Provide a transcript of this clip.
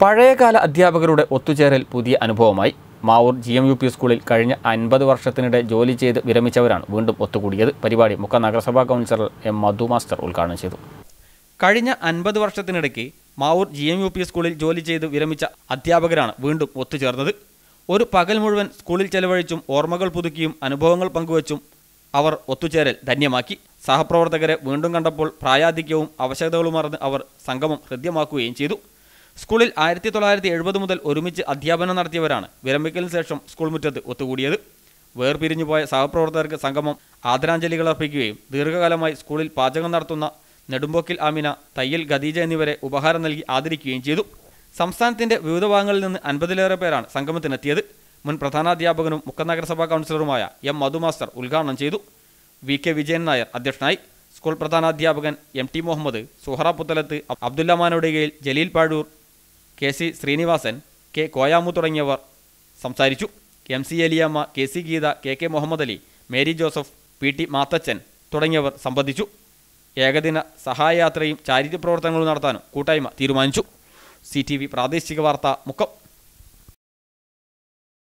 പഴയകാല അധ്യാപകരുടെ ഒത്തുചേരൽ പുതിയ അനുഭവമായി Mavoor G M U P സ്കൂളിൽ കഴിഞ്ഞ അൻപത് വർഷത്തിനിടെ ജോലി ചെയ്ത് വിരമിച്ചവരാണ് വീണ്ടും ഒത്തുകൂടിയത് പരിപാടി മുക്ക നഗരസഭാ കൗൺസിലർ എം മധു മാസ്റ്റർ ഉദ്ഘാടനം ചെയ്തു കഴിഞ്ഞ അൻപത് വർഷത്തിനിടയ്ക്ക് Mavoor G M U P സ്കൂളിൽ ജോലി ചെയ്ത് വിരമിച്ച അധ്യാപകരാണ് വീണ്ടും ഒത്തുചേർന്നത് ഒരു പകൽ മുഴുവൻ സ്കൂളിൽ ചെലവഴിച്ചും ഓർമ്മകൾ പുതുക്കിയും അനുഭവങ്ങൾ പങ്കുവച്ചും അവർ ഒത്തുചേരൽ ധന്യമാക്കി സഹപ്രവർത്തകരെ വീണ്ടും കണ്ടപ്പോൾ പ്രായാധിക്യവും മറന്ന് അവർ സംഗമം ഹൃദ്യമാക്കുകയും ചെയ്തു സ്കൂളിൽ ആയിരത്തി തൊള്ളായിരത്തി എഴുപത് മുതൽ ഒരുമിച്ച് അധ്യാപനം നടത്തിയവരാണ് വിരമിക്കലിന് ശേഷം സ്കൂൾ മുറ്റത്ത് ഒത്തുകൂടിയത് പോയ സഹപ്രവർത്തകർക്ക് സംഗമം ആദരാഞ്ജലികൾ അർപ്പിക്കുകയും ദീർഘകാലമായി സ്കൂളിൽ പാചകം നടത്തുന്ന നെടുമ്പോക്കിൽ ആമിന തയ്യൽ ഖദീജ എന്നിവരെ ഉപഹാരം നൽകി ആദരിക്കുകയും ചെയ്തു സംസ്ഥാനത്തിന്റെ വിവിധ ഭാഗങ്ങളിൽ നിന്ന് അൻപതിലേറെ പേരാണ് സംഗമത്തിനെത്തിയത് മുൻ പ്രധാനാധ്യാപകനും മുക്ക നഗരസഭാ കൗൺസിലറുമായ എം മധുമാസ്റ്റർ ഉദ്ഘാടനം ചെയ്തു വി കെ വിജയൻ നായർ അധ്യക്ഷനായി സ്കൂൾ പ്രധാനാധ്യാപകൻ എം ടി മുഹമ്മദ് സുഹറ പുത്തലത്ത് അബ്ദുല്ലമാനോടികയിൽ Jaleel Pazhoor K C Sreenivasan K Koyamu തുടങ്ങിയവർ സംസാരിച്ചു M C Eliyamma K C Geetha K K Muhammad Ali Mary Joseph P T Mathachan തുടങ്ങിയവർ സംബന്ധിച്ചു ഏകദിന സഹായയാത്രയും ചാരിറ്റി പ്രവർത്തനങ്ങളും നടത്താനും കൂട്ടായ്മ തീരുമാനിച്ചു സി പ്രാദേശിക വാർത്ത മുക്കം